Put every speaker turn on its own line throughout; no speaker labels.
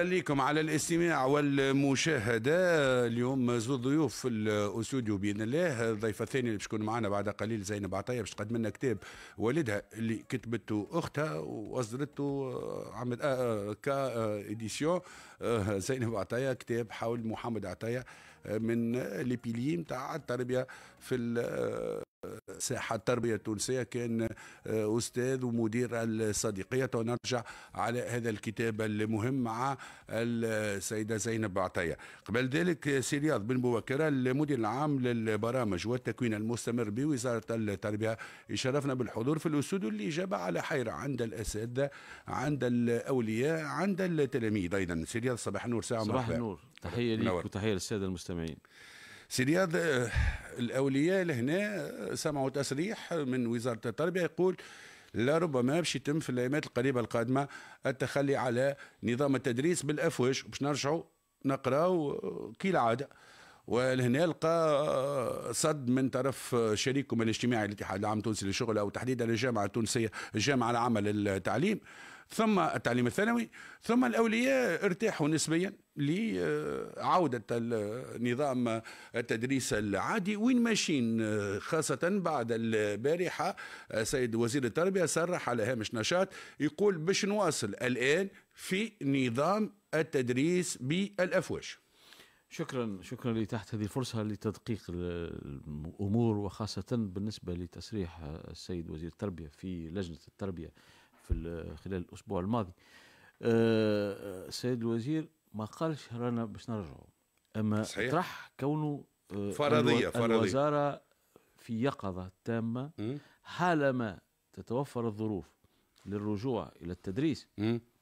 خليكم على الاستماع والمشاهدة اليوم زو ضيوف في الاستوديو بإذن الله الضيفة الثانية اللي باش تكون معنا بعد قليل زينب عطية باش تقدم لنا كتاب والدها اللي كتبته أختها وأصدرته آه، عمل آه، آه، كا إديسيون زينب عطية كتاب حول محمد عطية من لي تاع نتاع التربية في ساحة التربية التونسية كان آه، أستاذ ومدير الصديقية ونرجع على هذا الكتاب المهم مع السيدة زينب عطية قبل ذلك سي رياض بن بوكرة المدير العام للبرامج والتكوين المستمر بوزارة التربية يشرفنا بالحضور في الأسود اللي إجابة على حيرة عند الأساتذة عند الأولياء عند التلاميذ أيضا سي رياض صباح النور ساعة صباح النور تحية لك وتحية للسادة المستمعين سي رياض آه، الاولياء لهنا آه، سمعوا تصريح من وزاره التربيه يقول لربما باش يتم في الايامات القريبه القادمه التخلي على نظام التدريس بالافواج باش نرجعوا نقراو آه، العاده ولهنا لقى صد من طرف شريكهم الاجتماعي الاتحاد العام التونسي للشغل او تحديدا الجامعه التونسيه الجامعه العامه للتعليم ثم التعليم الثانوي ثم الأولياء ارتاحوا نسبيا لعودة النظام التدريس العادي وين ماشيين خاصة بعد البارحة سيد وزير التربية صرح على هامش نشاط يقول باش نواصل الآن في نظام التدريس بالأفواج شكرا شكرا لتحت هذه الفرصة
لتدقيق الأمور وخاصة بالنسبة لتصريح السيد وزير التربية في لجنة التربية في خلال الاسبوع الماضي السيد آه، الوزير ما قالش رانا باش نرجعوا اما صحيح. طرح كونه آه، فرضيه فرضيه الوزاره في يقظه تامه حالما تتوفر الظروف للرجوع الى التدريس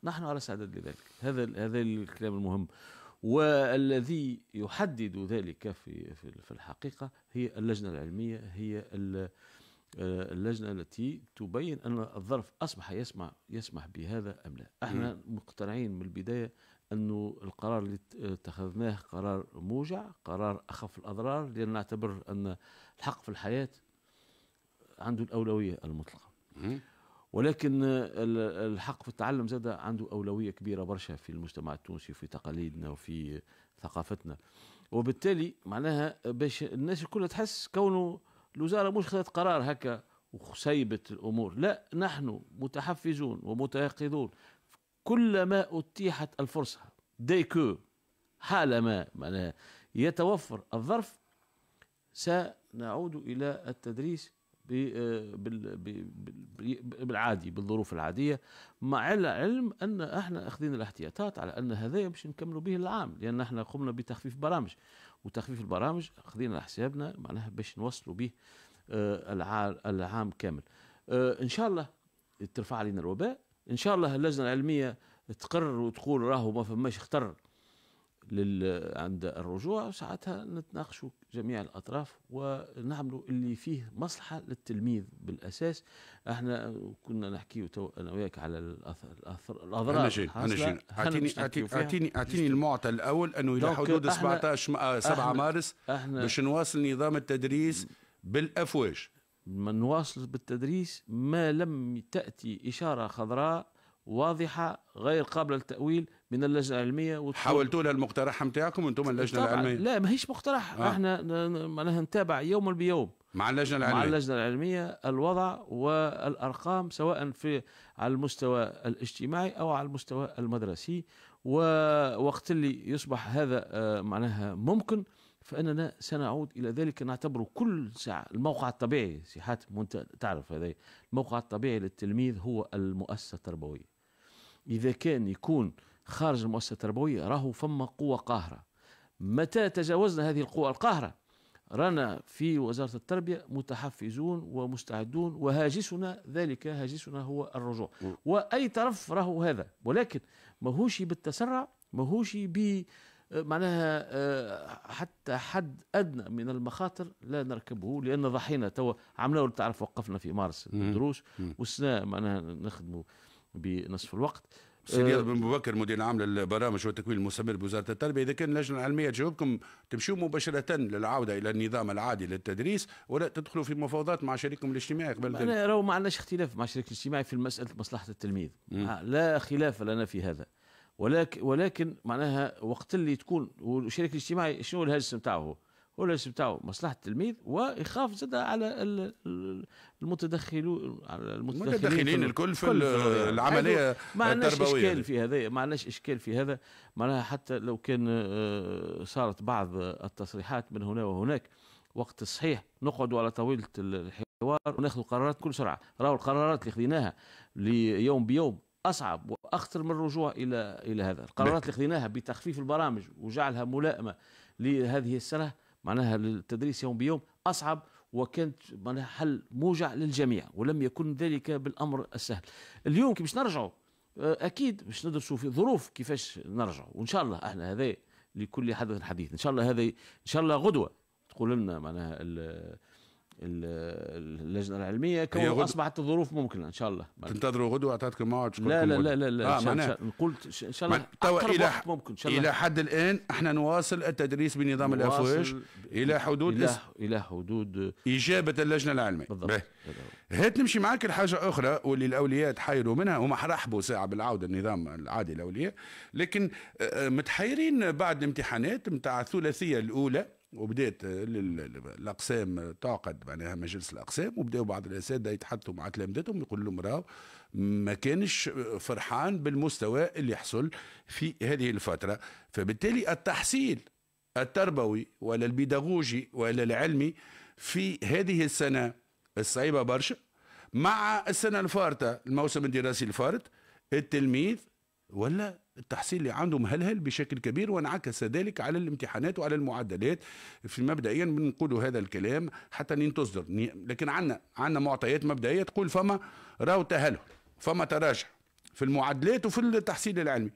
نحن على استعداد لذلك هذا هذا الكلام المهم والذي يحدد ذلك في في الحقيقه هي اللجنه العلميه هي آه، اللجنه التي تبين ان الظرف اصبح يسمح يسمح بهذا ام لا احنا مقتنعين من البدايه انه القرار اللي اتخذناه قرار موجع قرار اخف الاضرار لان نعتبر ان الحق في الحياه عنده الاولويه المطلقه ولكن الحق في التعلم زاد عنده أولوية كبيرة برشا في المجتمع التونسي وفي تقاليدنا وفي ثقافتنا وبالتالي معناها باش الناس الكل تحس كونه الوزاره مش خذت قرار هكا وسيبت الامور لا نحن متحفزون ومتيقظون كلما اتيحت الفرصه ديكو حالما معناها يتوفر الظرف سنعود الى التدريس آه، بالعادي بالظروف العاديه مع العلم ان احنا اخذين الاحتياطات على ان هذا مش نكملوا به العام لان احنا قمنا بتخفيف برامج وتخفيف البرامج خذينا حسابنا معناها باش نوصلوا به آه، العام كامل آه، ان شاء الله ترفع علينا الوباء ان شاء الله اللجنه العلميه تقرر وتقول راهو ما فماش خطر لل... عند الرجوع ساعتها نتناقشوا جميع الاطراف ونعملوا اللي فيه مصلحه للتلميذ بالاساس احنا كنا نحكي تو انا وياك على الاثر الاثر الاضرار انا جاي اعطيني اعطيني
اعطيني المعطى الاول انه الى حدود 17 7 مارس احنا باش نواصل نظام التدريس بالافواج ما نواصل بالتدريس ما
لم تاتي اشاره خضراء واضحه غير قابله للتاويل من
اللجنه العلميه حاولتوا لها المقترح نتاعكم انتم اللجنه العلميه لا
ماهيش مقترح آه. احنا معناها نتابع يوما بيوم
مع اللجنه العلميه مع اللجنه
العلميه الوضع والارقام سواء في على المستوى الاجتماعي او على المستوى المدرسي ووقت اللي يصبح هذا آه، معناها ممكن فاننا سنعود الى ذلك نعتبره كل ساعه الموقع الطبيعي سي حاتم وانت تعرف هذا الموقع الطبيعي للتلميذ هو المؤسسه التربويه إذا كان يكون خارج المؤسسة التربوية راهو فما قوة قاهرة متى تجاوزنا هذه القوة القاهرة رانا في وزارة التربية متحفزون ومستعدون وهاجسنا ذلك هاجسنا هو الرجوع وأي طرف راهو هذا ولكن ماهوش بالتسرع ماهوش ب معناها آه، حتى حد ادنى من المخاطر لا نركبه لان ضحينا توا عملنا تعرف وقفنا في مارس الدروس والسنه معناها نخدموا بنصف الوقت
سيدي آه، بن بكر مدير العام للبرامج والتكوين المستمر بوزاره التربيه اذا كان اللجنه العلميه تجاوبكم تمشوا مباشره للعوده الى النظام العادي للتدريس ولا تدخلوا في مفاوضات مع شريككم الاجتماعي قبل انا
راهو ما عندناش اختلاف مع الشريك الاجتماعي في مساله مصلحه التلميذ آه، لا خلاف لنا في هذا ولكن ولكن معناها وقت اللي تكون والشريك الاجتماعي شنو الهجس نتاعه والرئيس بتاعه مصلحه التلميذ ويخاف زاد على المتدخلون على المتدخلين, الكل في, العمليه ما عندناش اشكال في هذا ما عندناش اشكال في هذا معناها حتى لو كان آه، صارت بعض التصريحات من هنا وهناك وقت الصحيح نقعدوا على طاوله الحوار وناخذ قرارات بكل سرعه راهو القرارات اللي خذيناها ليوم بيوم اصعب واخطر من الرجوع الى الى هذا القرارات اللي خذيناها بتخفيف البرامج وجعلها ملائمه لهذه السنه معناها التدريس يوم بيوم أصعب وكانت معناها حل موجع للجميع ولم يكن ذلك بالأمر السهل اليوم كي باش نرجعوا آه، أكيد باش ندرسوا في ظروف كيفاش نرجعوا وإن شاء الله احنا هذا لكل حدث حديث إن شاء الله هذا إن شاء الله غدوة تقول لنا معناها اللجنه العلميه كون غد... اصبحت الظروف
ممكنه ان شاء الله تنتظروا غدوه اعطتكم موعد لا لا لا لا لا آه شاء معناه
قلت ان شاء الله توا الى ح... ممكن شاء الله الى
حد الان احنا نواصل التدريس بنظام الافواج الى حدود الى,
إلى حدود
اجابه اللجنه العلميه بالضبط هات نمشي معاك لحاجه اخرى واللي الاولياء تحيروا منها هما رحبوا ساعه بالعوده النظام العادي الاولياء لكن آه، آه، متحيرين بعد الامتحانات نتاع الثلاثيه الاولى وبدات الاقسام تعقد معناها مجلس الاقسام وبداوا بعض الاساتذه يتحدثوا مع تلامذتهم يقول لهم راهو ما كانش فرحان بالمستوى اللي حصل في هذه الفتره فبالتالي التحصيل التربوي ولا البيداغوجي ولا العلمي في هذه السنه الصعيبه برشا مع السنه الفارطه الموسم الدراسي الفارط التلميذ ولا التحصيل اللي عنده مهلهل بشكل كبير وانعكس ذلك على الامتحانات وعلى المعدلات في مبدئيا بنقولوا هذا الكلام حتى لين تصدر لكن عندنا عندنا معطيات مبدئيه تقول فما راو تهلهل فما تراجع في المعدلات وفي التحصيل العلمي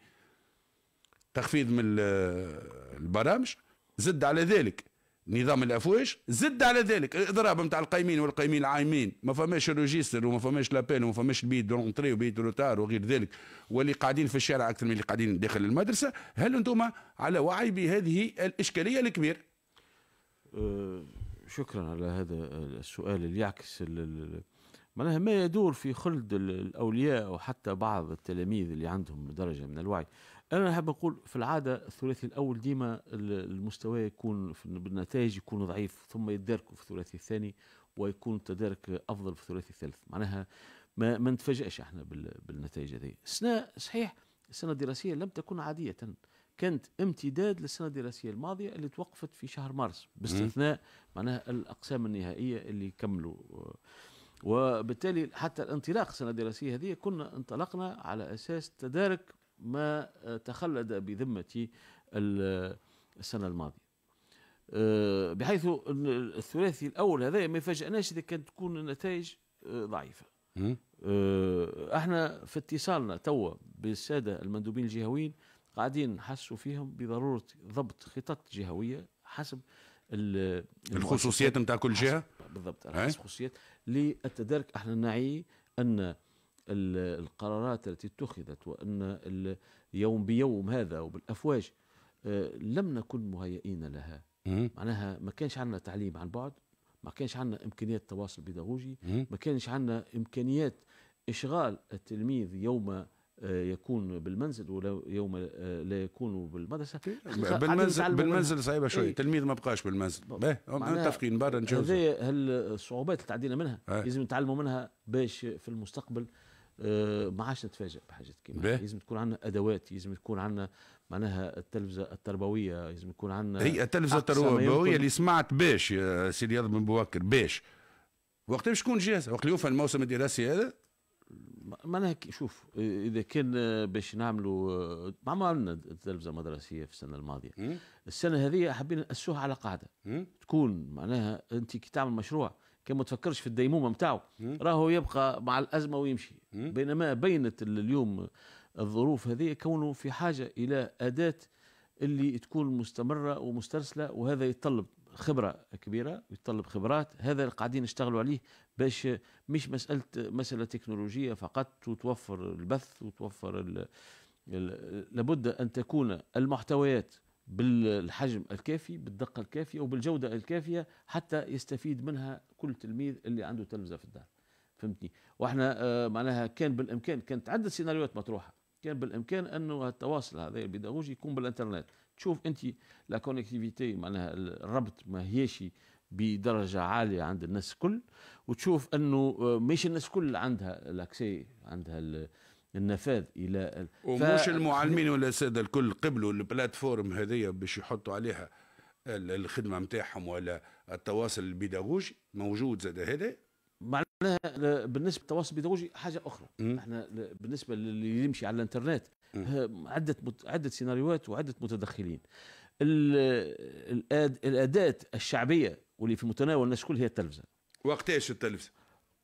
تخفيض من البرامج زد على ذلك نظام الافواج زد على ذلك الاضراب نتاع القايمين والقايمين العايمين ما فماش الروجيستر وما فماش لابيل وما فماش بيد دونتري وبيت روتار وغير ذلك واللي قاعدين في الشارع اكثر من اللي قاعدين داخل المدرسه هل انتم على وعي بهذه الاشكاليه الكبيره؟ أه
شكرا على هذا السؤال اللي يعكس معناها ما يدور في خلد الاولياء وحتى بعض التلاميذ اللي عندهم درجه من الوعي انا حاب نقول في العاده الثلاثي الاول ديما المستوى يكون بالنتائج يكون ضعيف ثم يتداركوا في الثلاثي الثاني ويكون التدارك افضل في الثلاثي الثالث معناها ما ما نتفاجئش احنا بالنتائج هذه السنه صحيح السنه الدراسيه لم تكن عاديه كانت امتداد للسنه الدراسيه الماضيه اللي توقفت في شهر مارس باستثناء معناها الاقسام النهائيه اللي كملوا وبالتالي حتى الانطلاق السنه الدراسيه هذه كنا انطلقنا على اساس تدارك ما آه، تخلد بذمة السنة الماضية آه، بحيث الثلاثي الأول هذا ما يفاجئناش إذا كانت تكون النتائج آه، ضعيفة احنا في اتصالنا توا بالسادة المندوبين الجهويين قاعدين نحسوا فيهم بضرورة ضبط خطط جهوية حسب الخصوصيات نتاع كل جهة
بالضبط حسب
الخصوصيات للتدارك احنا نعي أن القرارات التي اتخذت وان يوم بيوم هذا وبالافواج آه، لم نكن مهيئين لها معناها ما كانش عندنا تعليم عن بعد ما كانش عندنا امكانيات تواصل بيداغوجي ما كانش عندنا امكانيات اشغال التلميذ يوم آه، يكون بالمنزل ولا يوم آه،
لا يكون بالمدرسه بالمنزل بالمنزل صعيبه شويه إيه. التلميذ ما بقاش بالمنزل متفقين برا نجوز
هذه الصعوبات اللي تعدينا منها إيه. لازم نتعلموا منها باش في المستقبل آه، ما عادش نتفاجئ بحاجات كيما لازم تكون عندنا ادوات لازم تكون عندنا
معناها التلفزه التربويه لازم يكون عندنا هي التلفزه التربويه اللي سمعت باش يا سيدي رياض بن بوكر باش باش تكون جاهزه وقت يوفى الموسم الدراسي هذا معناها شوف اذا كان باش نعملوا آه، ما عملنا
التلفزه المدرسيه في السنه الماضيه السنه هذه حبينا ناسوها على قاعده تكون معناها انت كي تعمل مشروع كان ما تفكرش في الديمومه نتاعو راهو يبقى مع الازمه ويمشي بينما بينت اليوم الظروف هذه كونه في حاجه الى اداه اللي تكون مستمره ومسترسله وهذا يتطلب خبره كبيره يتطلب خبرات هذا اللي قاعدين نشتغلوا عليه باش مش مساله مساله تكنولوجيه فقط وتوفر البث وتوفر ال... ال... لابد ان تكون المحتويات بالحجم الكافي بالدقة الكافية وبالجودة الكافية حتى يستفيد منها كل تلميذ اللي عنده تلفزة في الدار فهمتني واحنا آه معناها كان بالامكان كانت عده سيناريوهات مطروحه كان بالامكان انه التواصل هذا البيداغوجي يكون بالانترنت تشوف انت لا كونيكتيفيتي معناها الربط ما هيش بدرجه عاليه عند الناس الكل وتشوف انه آه، مش الناس الكل عندها
الاكسي عندها النفاذ الى ومش ف... المعلمين ولا الساده الكل قبلوا البلاتفورم هذه باش يحطوا عليها الخدمه نتاعهم ولا التواصل البيداغوجي موجود زاد هذا معناها بالنسبه للتواصل البيداغوجي
حاجه اخرى م. احنا بالنسبه للي يمشي على الانترنت عده مت... عده سيناريوهات وعده متدخلين الأد... الاداه الشعبيه واللي في متناول الناس الكل هي التلفزه
وقتاش التلفزه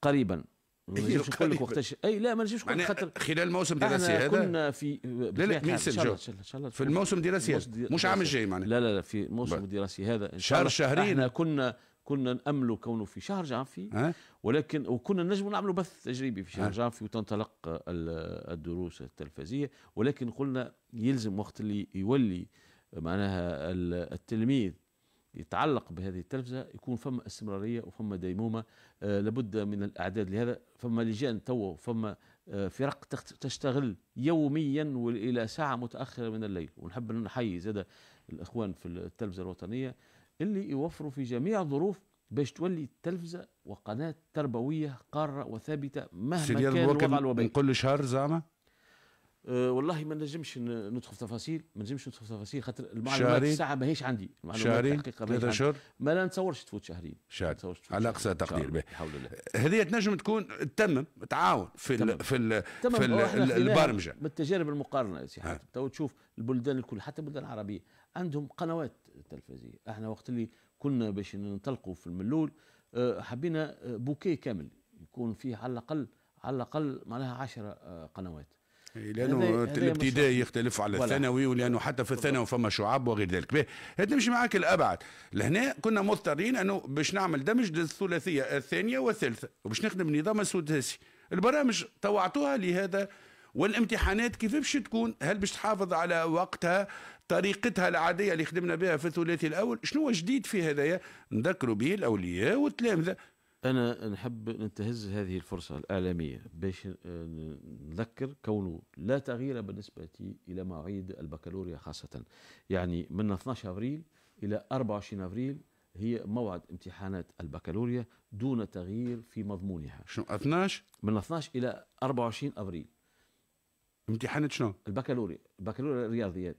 قريبا ما نجمش أيوة، نقول لك وقتاش اي لا ما نجمش نقول لك خاطر خلال الموسم الدراسي هذا كنا في لا لا ما جو في الموسم الدراسي مش عام الجاي معناها لا لا لا في الموسم الدراسي هذا شهر شهرين احنا كنا كنا نأملوا كونه في شهر جانفي أه؟ ولكن وكنا نجموا نعملوا بث تجريبي في شهر أه؟ جانفي وتنطلق الدروس التلفزية ولكن قلنا يلزم وقت اللي يولي معناها التلميذ يتعلق بهذه التلفزه يكون فما استمراريه وفما ديمومه آه لابد من الاعداد لهذا فما لجان تو فما آه فرق تشتغل يوميا والى ساعه متاخره من الليل ونحب نحيي زاد الاخوان في التلفزه الوطنيه اللي يوفروا في جميع الظروف باش تولي التلفزه وقناه تربويه قاره وثابته مهما كان الوضع الوبائي كل شهر زعما أه، والله ما نجمش ندخل في تفاصيل ما نجمش ندخل في تفاصيل خاطر المعلومات الساعه ماهيش عندي شهرين ثلاثة شهور ما لا نتصورش
تفوت شهرين شهر على اقصى تقدير بحول الله هذه تنجم تكون تتمم تعاون في تمم. في ال تمم. في ال البرمجه من التجارب المقارنه يا سي حاتم تو تشوف
البلدان الكل حتى البلدان العربيه عندهم قنوات تلفزيونيه احنا وقت اللي كنا باش ننطلقوا في الملول أه، حبينا أه، بوكي كامل يكون فيه على الاقل على الاقل معناها 10 قنوات إيه، لانه الابتدائي يختلف على الثانوي
ولانه حتى في الثانوي فما شعاب وغير ذلك نمشي معاك الابعد لهنا كنا مضطرين انه باش نعمل دمج للثلاثيه الثانيه والثالثه وباش نخدم نظام السداسي البرامج طوعتوها لهذا والامتحانات كيف باش تكون هل باش تحافظ على وقتها طريقتها العاديه اللي خدمنا بها في الثلاثي الاول شنو جديد في هذايا نذكروا به الاولياء والتلامذه أنا نحب ننتهز هذه الفرصة الإعلامية
باش آه، نذكر كونه لا تغيير بالنسبة إلى مواعيد البكالوريا خاصة يعني من 12 أبريل إلى 24 أبريل هي موعد امتحانات البكالوريا دون تغيير في مضمونها شنو 12 من 12 إلى 24 أبريل امتحانات شنو البكالوريا البكالوريا الرياضيات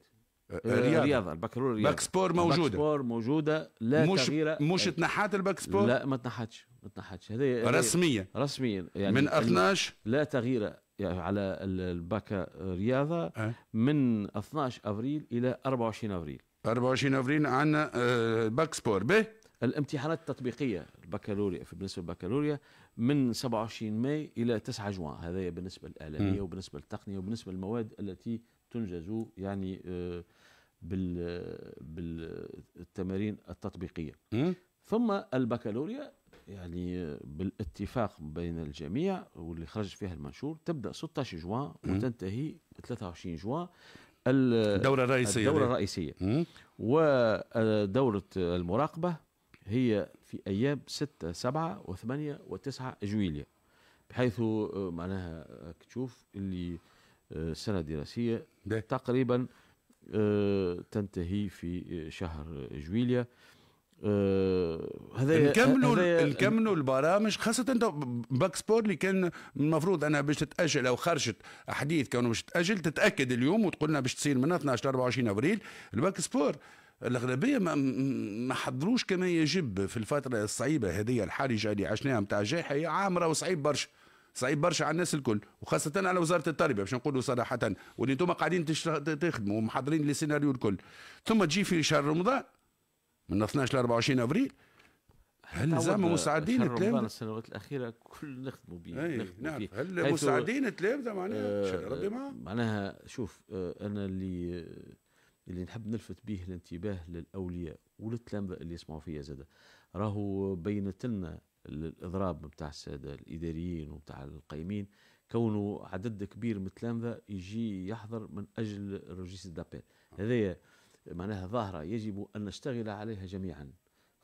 الرياضة, آه، الرياضة البكالوريا الرياضة باكسبور موجودة باكسبور موجودة لا مش تغيير مش تنحات الباكسبور؟ لا ما تنحتش ما تنحتش هذه رسميا رسميا يعني من 12 لا تغيير يعني على الباكا رياضة أه؟ من 12 أبريل إلى 24 أبريل 24 أبريل
عندنا آه، باكسبور به الامتحانات
التطبيقيه البكالوريا بالنسبه للبكالوريا من 27 ماي الى 9 جوان هذا بالنسبه للاعلاميه وبالنسبه للتقنيه وبالنسبه للمواد التي تنجز يعني آه، بالتمارين التطبيقية ثم البكالوريا يعني آه، بالاتفاق بين الجميع واللي خرج فيها المنشور تبدا 16 جوان وتنتهي 23 جوان الدورة الرئيسية الدورة الرئيسية ودورة المراقبة هي في أيام 6 7 و8 و9 جويلية بحيث آه، معناها تشوف اللي السنة الدراسية ده. تقريبا
آه، تنتهي في آه، شهر آه، جويليا هذا نكملوا نكملوا البرامج خاصه انت باك سبور اللي كان المفروض انها باش تتاجل او خرجت حديث كونه باش تتاجل تتاكد اليوم وتقول لنا باش تصير من 12 ل 24 ابريل الباك سبور الاغلبيه ما ما حضروش كما يجب في الفتره الصعيبه هذه الحرجه اللي عشناها نتاع جائحه هي عامرة وصعيب برشا صعيب برشا على الناس الكل وخاصه على وزاره التربيه باش نقولوا صراحه واللي انتم قاعدين تخدموا ومحضرين للسيناريو الكل ثم تجي في شهر رمضان من 12 ل 24 ابريل هل زعما مستعدين التلامذه؟
السنوات الاخيره كل نخدموا به نخدموا نعم. هل مستعدين التلامذه معناها آه ربي معاهم معناها شوف آه انا اللي آه، اللي نحب نلفت به الانتباه للاولياء وللتلامذه اللي يسمعوا فيا زاده راهو بينت لنا الاضراب نتاع الساده الاداريين ونتاع القيمين كونه عدد كبير من التلامذه يجي يحضر من اجل الريجيس دابيل هذايا معناها ظاهره يجب ان نشتغل عليها جميعا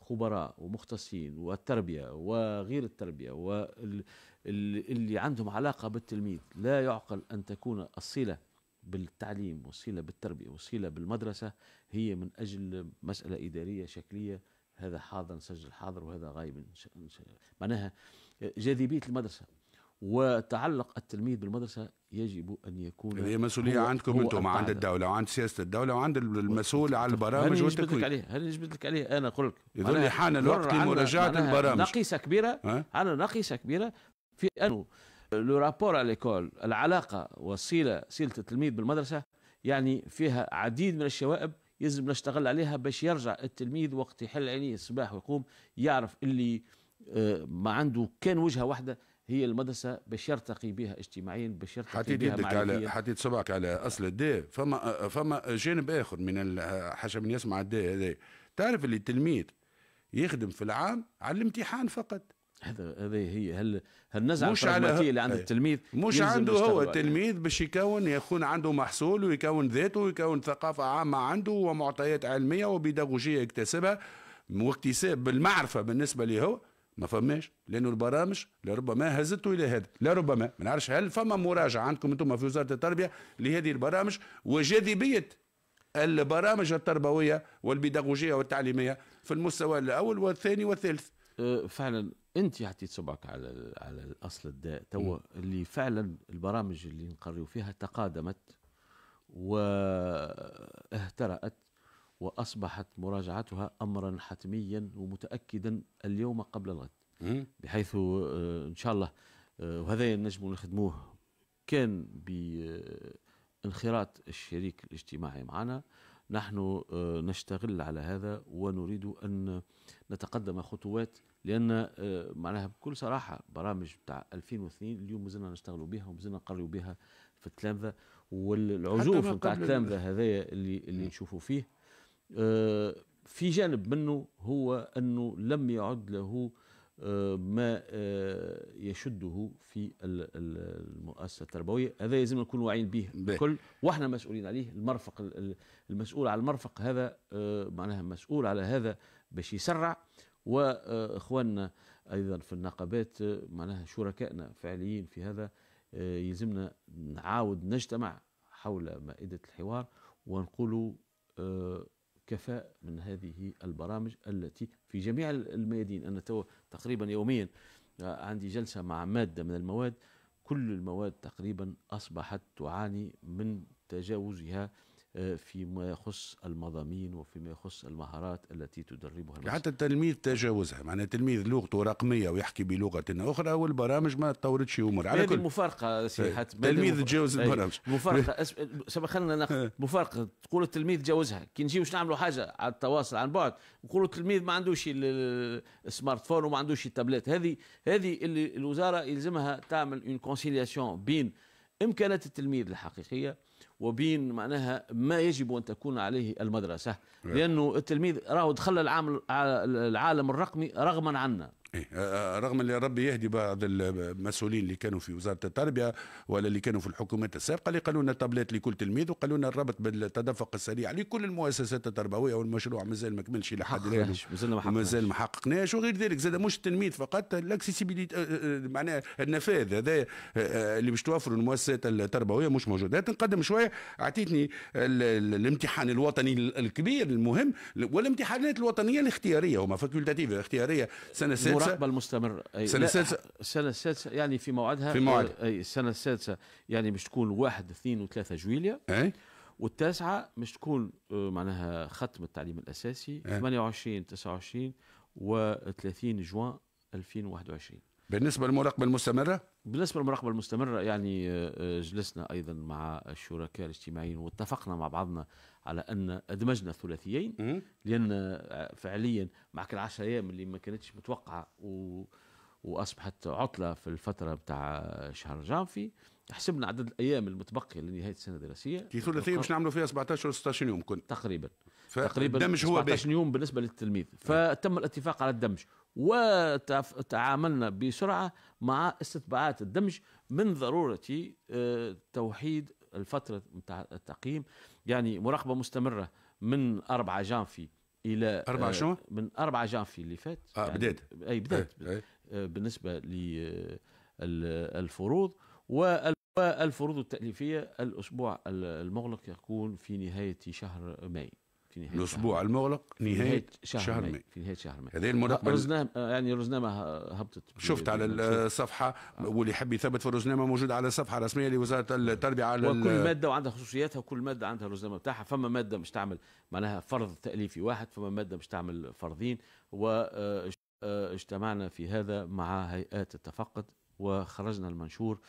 خبراء ومختصين والتربيه وغير التربيه واللي عندهم علاقه بالتلميذ لا يعقل ان تكون الصله بالتعليم والصله بالتربيه والصله بالمدرسه هي من اجل مساله اداريه شكليه هذا حاضر نسجل حاضر وهذا غايب معناها جاذبيه المدرسه وتعلق التلميذ بالمدرسه يجب ان يكون هي مسؤوليه عندكم انتم عند
الدوله وعند سياسه الدوله وعند المسؤول على البرامج والتكوين هل نجبت عليه
هل نجبت لك عليه انا اقول لك يظل حان الوقت لمراجعه البرامج نقيصه كبيره على نقيصه كبيره في انه لو رابور على ليكول العلاقه والصله صله التلميذ بالمدرسه يعني فيها عديد من الشوائب يلزم نشتغل عليها باش يرجع التلميذ وقت يحل عينيه الصباح ويقوم يعرف اللي آه، ما عنده كان وجهه واحده هي المدرسه باش يرتقي بها اجتماعيا باش يرتقي حتيت بها على
حطيت صبعك على اصل الداء فما فما جانب اخر من حاشا من يسمع الداء هذا تعرف اللي التلميذ يخدم في العام على الامتحان فقط هذا هذا هي هل هالنزعه مش على اللي عند التلميذ مش عنده هو التلميذ يعني. باش يكون يكون عنده محصول ويكون ذاته ويكون ثقافه عامه عنده ومعطيات علميه وبيداغوجيه يكتسبها واكتساب بالمعرفه بالنسبه لي هو ما فماش لانه البرامج لربما هزته الى هذا لربما ما نعرفش هل فما مراجعه عندكم انتم في وزاره التربيه لهذه البرامج وجاذبيه البرامج التربويه والبيداغوجيه والتعليميه في المستوى الاول والثاني والثالث أه، فعلا انت عطيت صبعك على على الاصل الداء تو اللي
فعلا البرامج اللي نقريو فيها تقادمت واهترأت واصبحت مراجعتها امرا حتميا ومتاكدا اليوم قبل الغد بحيث آه، ان شاء الله آه، وهذا نجم نخدموه كان بانخراط الشريك الاجتماعي معنا نحن آه، نشتغل على هذا ونريد ان نتقدم خطوات لان آه، معناها بكل صراحه برامج بتاع 2002 اليوم مازلنا نشتغلوا بها ومازلنا نقريوا بها في التلامذه والعزوف بتاع التلامذه هذايا اللي اللي نشوفوا فيه آه، في جانب منه هو انه لم يعد له آه، ما يشده في المؤسسه التربويه هذا لازم نكون واعيين به الكل واحنا مسؤولين عليه المرفق المسؤول على المرفق هذا معناها مسؤول على هذا باش يسرع واخواننا ايضا في النقابات معناها شركائنا فعليين في هذا آه، يلزمنا نعاود نجتمع حول مائده الحوار ونقول آه، كفاء من هذه البرامج التي في جميع الميادين انا تو تقريبا يوميا آه، عندي جلسه مع ماده من المواد كل المواد تقريبا اصبحت تعاني من تجاوزها آه، فيما يخص المضامين وفيما يخص المهارات التي تدربها المسلم. حتى
التلميذ تجاوزها معناها التلميذ لغته رقميه ويحكي بلغه اخرى والبرامج ما تطورتش امور على كل
المفارقه سي إيه، حاتم التلميذ تجاوز إيه، البرامج مفارقه أس... سبق خلينا ناخذ إيه. مفارقه تقول التلميذ تجاوزها كي نجي باش نعملوا حاجه على التواصل عن بعد نقولوا التلميذ ما عندوش السمارت فون وما عندوش التابلت هذه هذه اللي الوزاره يلزمها تعمل اون كونسيلياسيون بين امكانات التلميذ الحقيقيه وبين معناها ما يجب ان تكون عليه المدرسه نعم. لانه التلميذ راهو دخل العالم الرقمي
رغما عنا إيه آه، آه، رغم اللي ربي يهدي بعض المسؤولين اللي كانوا في وزاره التربيه ولا اللي كانوا في الحكومات السابقه اللي قالوا لنا الطابلات لكل تلميذ وقالوا لنا الربط بالتدفق السريع لكل المؤسسات التربويه والمشروع مازال ما كملش الى حد الان مازال ما حققناش وغير ذلك زاد مش التلميذ فقط الاكسسبيليتي آه، معناها النفاذ هذا اللي باش توفروا المؤسسات التربويه مش موجوده نقدم شويه اعطيتني الامتحان الوطني الكبير المهم والامتحانات الوطنيه الاختياريه هما فاكولتاتيف اختياريه سنه المراقبه المستمره أي السنه السادسه
السنه السادسه يعني في موعدها في موعدها اي السنه السادسه يعني مش تكون واحد اثنين وثلاثه جويليا اي والتاسعه مش تكون معناها ختم التعليم الاساسي أي. 28 29 و 30 جوان 2021
بالنسبة للمراقبة المستمرة؟
بالنسبة للمراقبة المستمرة يعني آه، آه، جلسنا أيضا مع الشركاء الاجتماعيين واتفقنا مع بعضنا على أن أدمجنا الثلاثيين لأن آه، فعليا مع كل أيام اللي ما كانتش متوقعة و... وأصبحت عطلة في الفترة بتاع شهر جانفي حسبنا عدد الايام المتبقيه لنهايه السنه الدراسيه كي ثلاثيه باش نعملوا
فيها 17 و 16 يوم
كنت تقريبا تقريبا الدمج هو 17 يوم بالنسبه للتلميذ فتم الاتفاق على الدمج وتعاملنا بسرعة مع استطباعات الدمج من ضرورة آه، توحيد الفترة التقييم يعني مراقبة مستمرة من 4 جانفي الى 4 آه، شنو؟ من 4 جانفي اللي فات اه يعني بدات اي بدات إيه، إيه. آه، بالنسبه للفروض والفروض التأليفية الأسبوع المغلق يكون في نهاية شهر
مايو في نهاية الأسبوع شهر. المغلق نهاية, نهاية شهر, شهر ماي. في نهاية شهر ماي هذه المراقبة آه، رزنامة آه، يعني رزنامة هبطت شفت على الصفحة آه. واللي يحب يثبت في الرزنامة موجود على الصفحة الرسمية لوزارة التربية على وكل مادة
وعندها خصوصياتها وكل مادة عندها الرزنامة بتاعها فما مادة مش تعمل معناها فرض تأليفي واحد فما مادة مش تعمل فرضين واجتمعنا آه، في هذا مع هيئات التفقد وخرجنا المنشور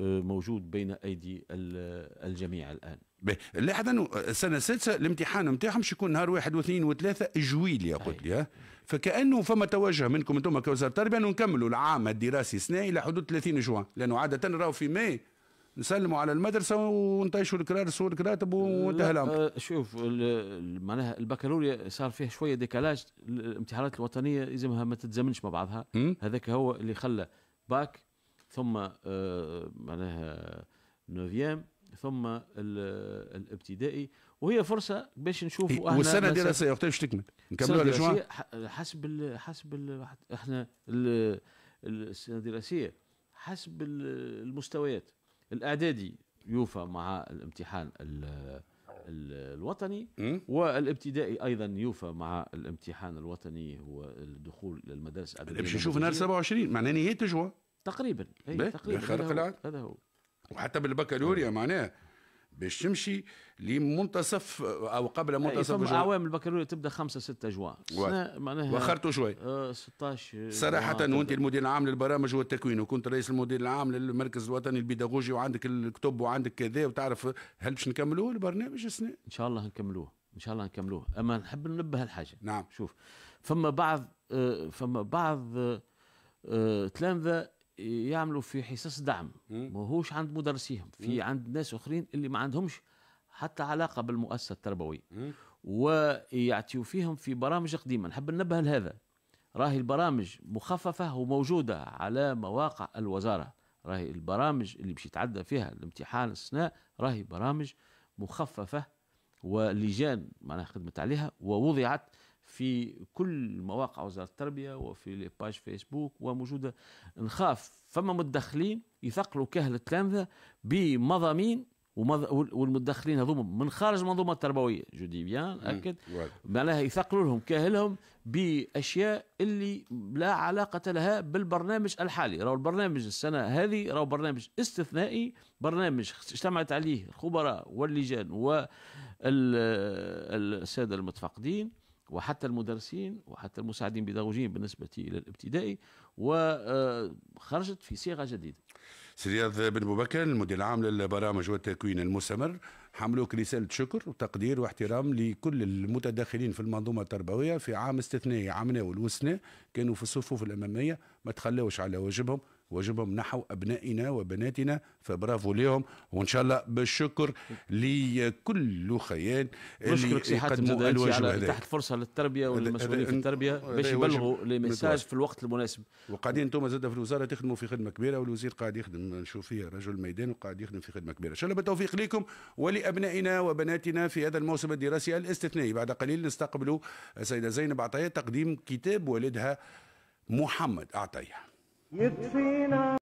موجود بين أيدي الجميع الآن حدا السنه السادسه الامتحان نتاعهم يكون نهار واحد واثنين وثلاثه جويليا قلت لي فكانه فما توجه منكم انتم كوزاره التربيه انه نكملوا العام الدراسي سنه الى حدود 30 جوان لانه عاده راهو في ماي نسلموا على المدرسه ونطيشوا الكرارس والكراتب وانتهى الامر.
آه، شوف معناها البكالوريا صار فيه شويه ديكالاج الامتحانات الوطنيه لازمها ما تتزامنش مع بعضها هذاك هو اللي خلى باك ثم آه، معناها نوفيام ثم الابتدائي وهي فرصه باش نشوفوا إيه، والسنه الدراسيه وقتاش تكمل نكملوا على جمعه حسب الـ حسب الـ احنا الـ السنه الدراسيه حسب المستويات الاعدادي يوفى مع الامتحان الـ الوطني والابتدائي ايضا يوفى مع الامتحان الوطني هو الدخول للمدارس
باش نشوف نهار 27 معناه نهايه تجوى تقريبا اي تقريبا هذا هو, هذا هو وحتى بالبكالوريا أيوة. معناه باش تمشي لمنتصف او قبل منتصف جوان اعوام البكالوريا تبدا 5 6 جوان
معناها وخرتوا شوي
آه 16
آه، صراحه وانت المدير
العام للبرامج والتكوين وكنت رئيس المدير العام للمركز الوطني البيداغوجي وعندك الكتب وعندك كذا وتعرف هل باش نكملوه البرنامج السنه؟ ان شاء الله نكملوه
ان شاء الله نكملوه اما نحب ننبه الحاجه نعم شوف فما بعض آه، فما بعض آه، تلامذه يعملوا في حصص دعم ماهوش عند مدرسيهم في عند ناس اخرين اللي ما عندهمش حتى علاقه بالمؤسسه التربويه ويعطيوا فيهم في برامج قديمه نحب ننبه لهذا راهي البرامج مخففه وموجوده على مواقع الوزاره راهي البرامج اللي باش يتعدى فيها الامتحان السناء راهي برامج مخففه ولجان معناها خدمت عليها ووضعت في كل مواقع وزاره التربيه وفي لي باج فيسبوك وموجوده نخاف فما متدخلين يثقلوا كهل التلامذه بمضامين والمتدخلين هذوما من خارج المنظومه التربويه جو دي بيان hmm. اكد معناها يثقلوا لهم كاهلهم باشياء اللي لا علاقه لها بالبرنامج الحالي راهو البرنامج السنه هذه راهو برنامج استثنائي برنامج اجتمعت عليه الخبراء واللجان والساده المتفقدين وحتى المدرسين وحتى المساعدين البيداغوجيين بالنسبة إلى
الابتدائي وخرجت في صيغة جديدة سياد بن بوبكر المدير العام للبرامج والتكوين المستمر حملوك رسالة شكر وتقدير واحترام لكل المتداخلين في المنظومة التربوية في عام استثنائي عامنا والوسنة كانوا في الصفوف الأمامية ما تخلوش على واجبهم واجبهم نحو أبنائنا وبناتنا فبرافو لهم وإن شاء الله بالشكر لكل خيان اللي يقدموا الواجب تحت فرصة للتربية والمسؤولين في التربية باش يبلغوا لي ميساج في الوقت المناسب وقاعدين انتم زاد في الوزارة تخدموا في خدمة كبيرة والوزير قاعد يخدم نشوف فيه رجل ميدان وقاعد يخدم في خدمة كبيرة إن شاء الله بالتوفيق لكم ولأبنائنا وبناتنا في هذا الموسم الدراسي الاستثنائي بعد قليل نستقبلوا السيدة زينب عطية تقديم كتاب والدها محمد عطيه
You've seen us.